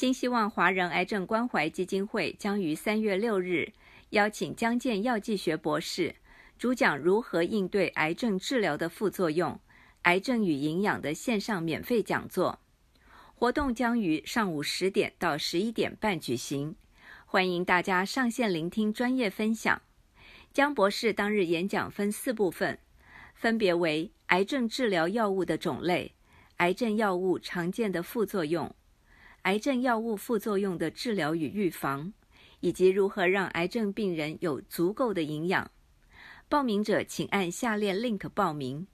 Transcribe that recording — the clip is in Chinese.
新希望华人癌症关怀基金会将于三月六日邀请江建药剂学博士主讲如何应对癌症治疗的副作用、癌症与营养的线上免费讲座。活动将于上午十点到十一点半举行，欢迎大家上线聆听专业分享。江博士当日演讲分四部分，分别为癌症治疗药物的种类、癌症药物常见的副作用。癌症药物副作用的治疗与预防，以及如何让癌症病人有足够的营养。报名者请按下列 link 报名。